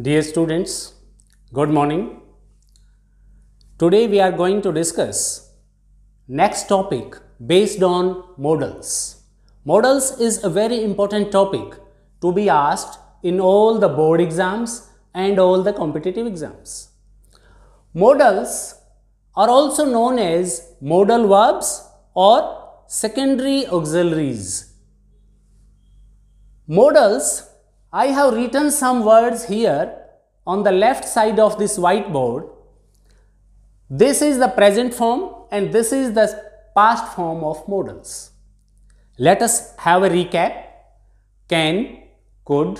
Dear students, good morning. Today we are going to discuss next topic based on modals. Modals is a very important topic to be asked in all the board exams and all the competitive exams. Modals are also known as modal verbs or secondary auxiliaries. Modals I have written some words here on the left side of this whiteboard. This is the present form and this is the past form of modals. Let us have a recap. Can, could,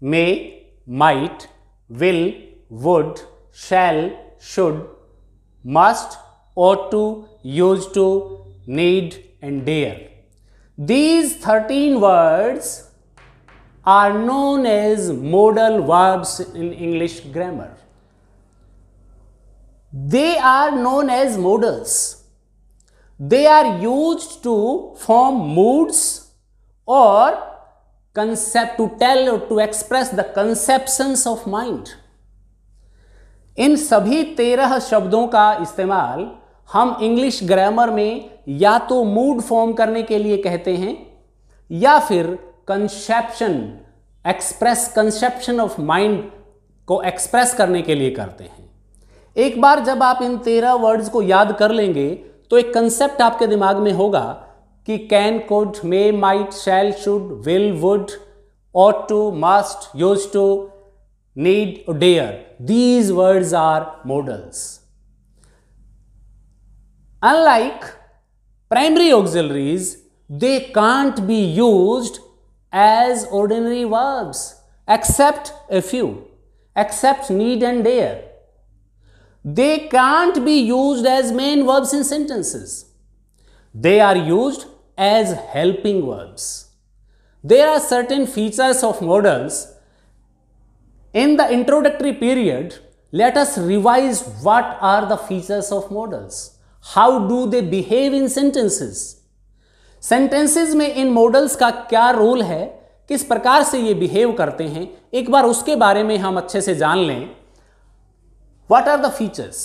may, might, will, would, shall, should, must, ought to, used to, need and dare. These 13 words are known as modal verbs in English grammar. They are known as modals. They are used to form moods or concept to tell or to express the conceptions of mind. इन सभी तेरह शब्दों का इस्तेमाल हम English grammar में या तो mood form करने के लिए कहते हैं या फिर conception express conception of mind को एक्सप्रेस करने के लिए करते हैं एक बार जब आप इन तेरह वर्ड्स को याद कर लेंगे तो एक कंसेप्ट आपके दिमाग में होगा कि can could may might shall should will would ought to must used to need dare these words are modals unlike primary auxiliaries they can't be used as ordinary verbs, except a few, except need and dare. They can't be used as main verbs in sentences. They are used as helping verbs. There are certain features of modals. In the introductory period, let us revise what are the features of modals. How do they behave in sentences? Sentences में इन models का क्या role है किस प्रकार से ये behave करते हैं एक बार उसके बारे में हम अच्छे से जान लें what are the features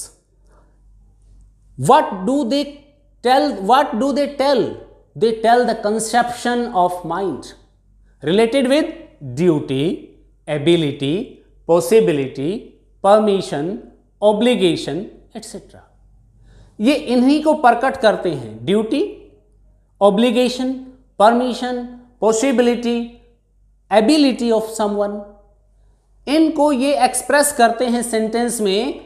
what do they tell what do they tell they tell the conception of mind related with duty ability possibility permission obligation etcetera ये इन्हीं को प्रकट करते हैं duty obligation permission possibility ability of someone इनको ये express करते हैं सेंटेंस में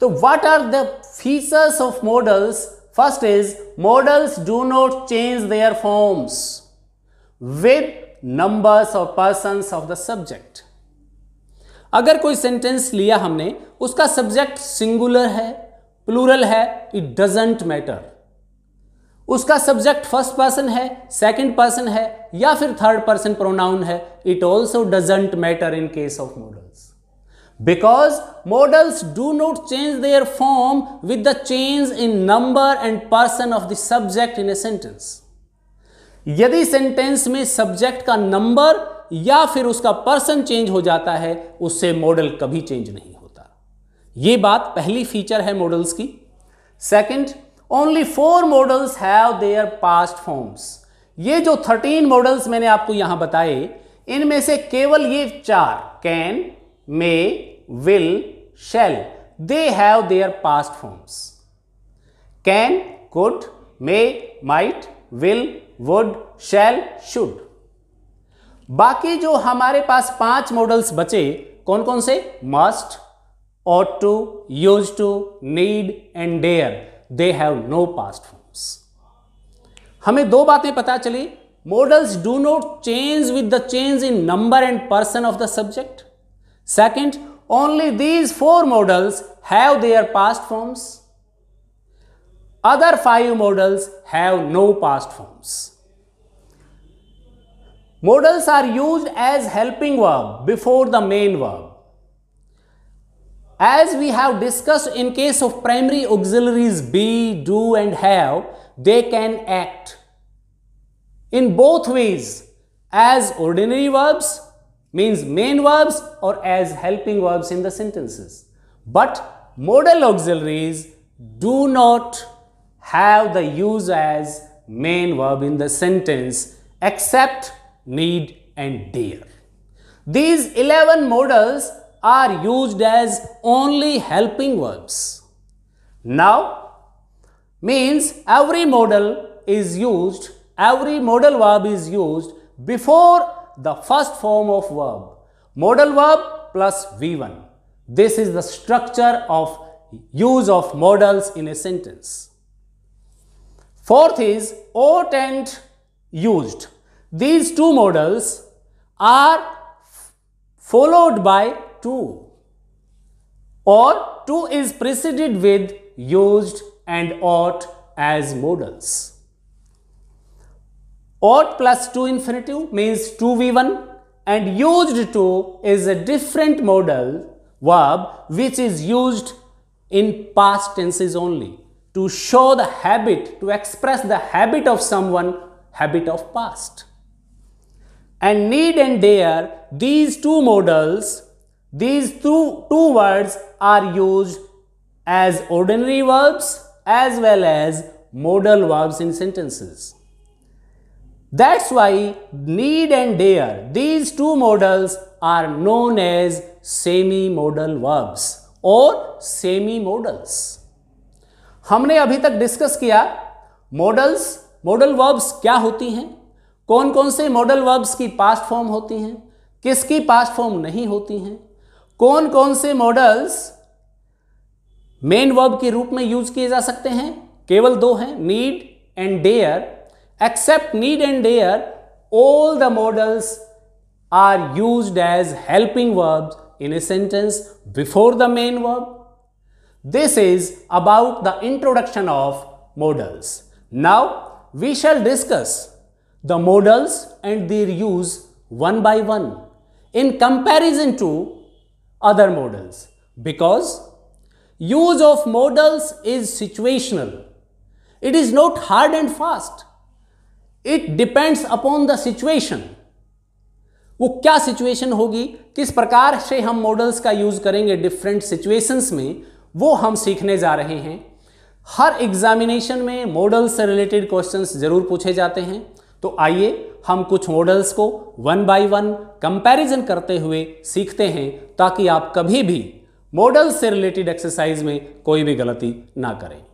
तो what are the features of modals first is modals do not change their forms with numbers और पर्सन ऑफ द सब्जेक्ट अगर कोई सेंटेंस लिया हमने उसका सब्जेक्ट सिंगुलर है प्लूरल है इट डजेंट मैटर उसका सब्जेक्ट फर्स्ट पर्सन है सेकंड पर्सन है या फिर थर्ड पर्सन प्रोनाउन है it also doesn't matter in case of modals because modals do not change their form with the change in number and person of the subject in a sentence यदि sentence में subject का number या फिर उसका person change हो जाता है उससे मॉडल कभी चेंज नहीं होता यह बात पहली फीचर है मॉडल्स की second only four modals have their past forms ये जो थर्टीन मॉडल्स मैंने आपको यहां बताए इनमें से केवल ये चार can may will shall they have their past forms can could may might will would shall should बाकी जो हमारे पास पांच मॉडल्स बचे कौन कौन से must ought to used to need and dare they have no past forms. हमें दो बातें पता चली modals do not change with the change in number and person of the subject. Second, only these four modals have their past forms. Other five modals have no past forms. Modals are used as helping verb before the main verb. As we have discussed in case of primary auxiliaries be, do and have, they can act in both ways as ordinary verbs means main verbs or as helping verbs in the sentences. But modal auxiliaries do not have the use as main verb in the sentence except need and dare. These 11 modals are used as only helping verbs. Now means every modal is used, every modal verb is used before the first form of verb. Modal verb plus V1. This is the structure of use of modals in a sentence. Fourth is ought and used. These two modals are followed by or 2 is preceded with used and ought as modals. Ought plus 2 infinitive means 2v1 and used to is a different modal verb which is used in past tenses only to show the habit, to express the habit of someone, habit of past. And need and dare, these two modals These two, two words are used as ordinary verbs as well as modal verbs in sentences. That's why need and dare, these two modals are known as semi-modal verbs or semi-modals. हमने अभी तक discuss किया models modal verbs क्या होती हैं कौन कौन से मॉडल वर्ब्स की पास्ट फॉर्म होती हैं किसकी पास्ट फॉर्म नहीं होती हैं कौन कौन से मॉडल्स मेन वर्ब के रूप में यूज किए जा सकते हैं केवल दो हैं need and dare except need and dare all the modals are use as helping verb in a sentence before the main verb this is about the introduction of modals now we shall discuss the modals and their use one by one in comparison to other modals because use of modals is situational. It is not hard and fast. It depends upon the situation. वो क्या situation होगी किस प्रकार से हम models का use करेंगे different situations में वो हम सीखने जा रहे हैं हर एग्जामिनेशन में मॉडल्स से रिलेटेड क्वेश्चंस जरूर पूछे जाते हैं तो आइए हम कुछ मॉडल्स को वन बाय वन कंपैरिजन करते हुए सीखते हैं ताकि आप कभी भी मॉडल्स से रिलेटेड एक्सरसाइज में कोई भी गलती ना करें